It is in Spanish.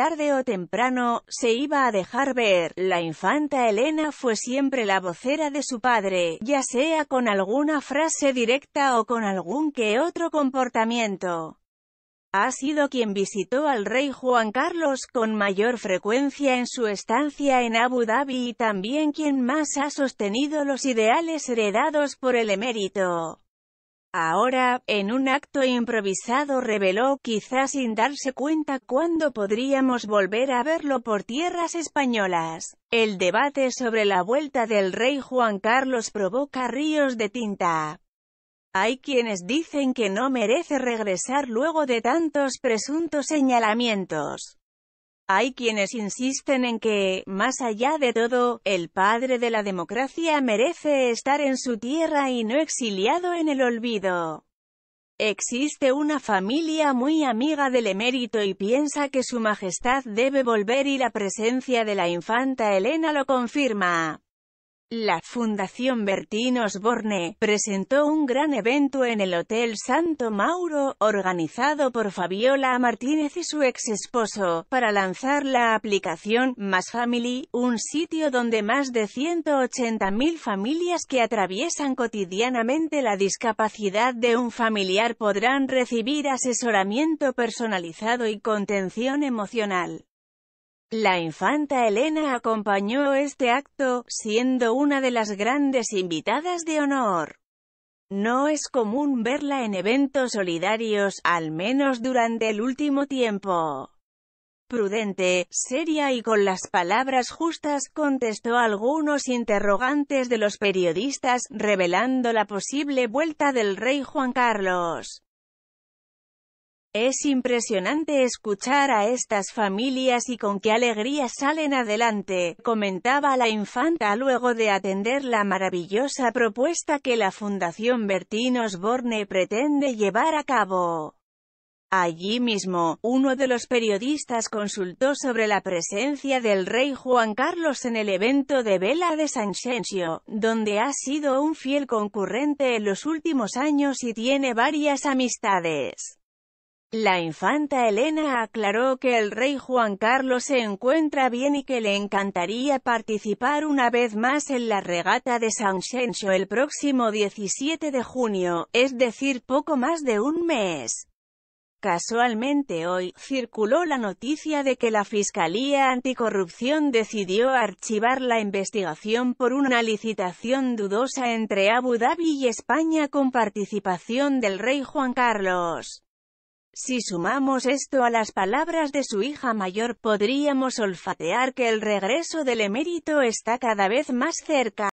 tarde o temprano, se iba a dejar ver. La infanta Elena fue siempre la vocera de su padre, ya sea con alguna frase directa o con algún que otro comportamiento. Ha sido quien visitó al rey Juan Carlos con mayor frecuencia en su estancia en Abu Dhabi y también quien más ha sostenido los ideales heredados por el emérito. Ahora, en un acto improvisado reveló quizás sin darse cuenta cuándo podríamos volver a verlo por tierras españolas. El debate sobre la vuelta del rey Juan Carlos provoca ríos de tinta. Hay quienes dicen que no merece regresar luego de tantos presuntos señalamientos. Hay quienes insisten en que, más allá de todo, el padre de la democracia merece estar en su tierra y no exiliado en el olvido. Existe una familia muy amiga del emérito y piensa que su majestad debe volver y la presencia de la infanta Elena lo confirma. La Fundación Bertín Osborne presentó un gran evento en el Hotel Santo Mauro, organizado por Fabiola Martínez y su ex esposo, para lanzar la aplicación Más Family, un sitio donde más de 180.000 familias que atraviesan cotidianamente la discapacidad de un familiar podrán recibir asesoramiento personalizado y contención emocional. La infanta Elena acompañó este acto, siendo una de las grandes invitadas de honor. No es común verla en eventos solidarios, al menos durante el último tiempo. Prudente, seria y con las palabras justas, contestó algunos interrogantes de los periodistas, revelando la posible vuelta del rey Juan Carlos. Es impresionante escuchar a estas familias y con qué alegría salen adelante, comentaba la infanta luego de atender la maravillosa propuesta que la Fundación Bertín Osborne pretende llevar a cabo. Allí mismo, uno de los periodistas consultó sobre la presencia del rey Juan Carlos en el evento de Vela de San Sensio, donde ha sido un fiel concurrente en los últimos años y tiene varias amistades. La infanta Elena aclaró que el rey Juan Carlos se encuentra bien y que le encantaría participar una vez más en la regata de San Xenxo el próximo 17 de junio, es decir poco más de un mes. Casualmente hoy, circuló la noticia de que la Fiscalía Anticorrupción decidió archivar la investigación por una licitación dudosa entre Abu Dhabi y España con participación del rey Juan Carlos. Si sumamos esto a las palabras de su hija mayor, podríamos olfatear que el regreso del emérito está cada vez más cerca.